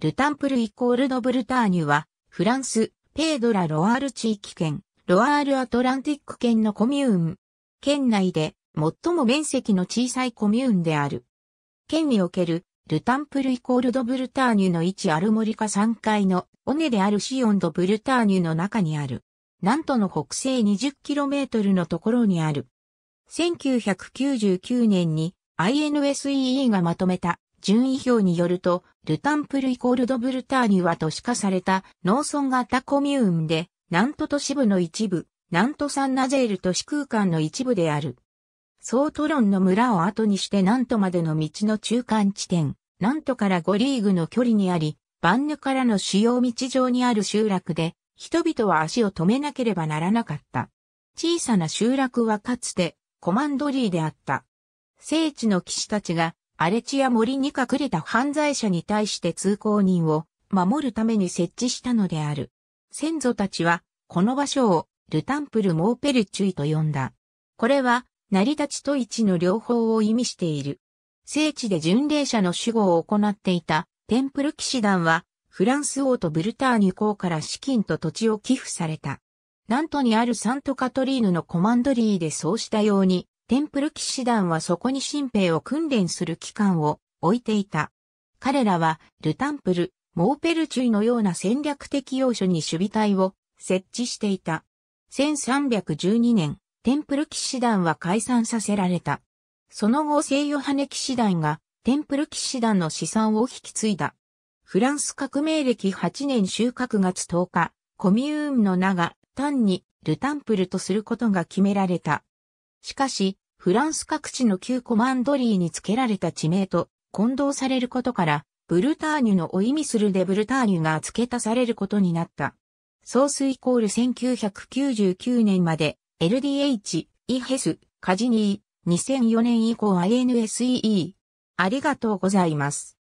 ルタンプルイコールドブルターニュは、フランス、ペードラ・ロワール地域圏、ロワール・アトランティック圏のコミューン。県内で最も面積の小さいコミューンである。県におけるルタンプルイコールドブルターニュの位置アルモリカ3階の尾根であるシオンドブルターニュの中にある。南都の北西 20km のところにある。1999年に INSEE がまとめた順位表によると、ルタンプルイコールドブルターニュは都市化された農村型コミューンで、南都都市部の一部、南都サンナゼール都市空間の一部である。ソートロンの村を後にして南都までの道の中間地点、南都から五リーグの距離にあり、バンヌからの主要道上にある集落で、人々は足を止めなければならなかった。小さな集落はかつて、コマンドリーであった。聖地の騎士たちが荒れ地や森に隠れた犯罪者に対して通行人を守るために設置したのである。先祖たちは、この場所をルタンプル・モーペルチュイと呼んだ。これは、成り立ちと位置の両方を意味している。聖地で巡礼者の守護を行っていたテンプル騎士団は、フランス王とブルターニュ公から資金と土地を寄付された。ナントにあるサントカトリーヌのコマンドリーでそうしたように、テンプル騎士団はそこに新兵を訓練する機関を置いていた。彼らは、ルタンプル、モーペルチュイのような戦略的要所に守備隊を設置していた。1312年、テンプル騎士団は解散させられた。その後、西ヨハネ騎士団が、テンプル騎士団の資産を引き継いだ。フランス革命歴8年収穫月10日、コミューンの名が単にルタンプルとすることが決められた。しかし、フランス各地の旧コマンドリーに付けられた地名と混同されることから、ブルターニュのを意味するでブルターニュが付け足されることになった。ソースイコール1999年まで LDH、イヘス、カジニー、2004年以降 INSEE。ありがとうございます。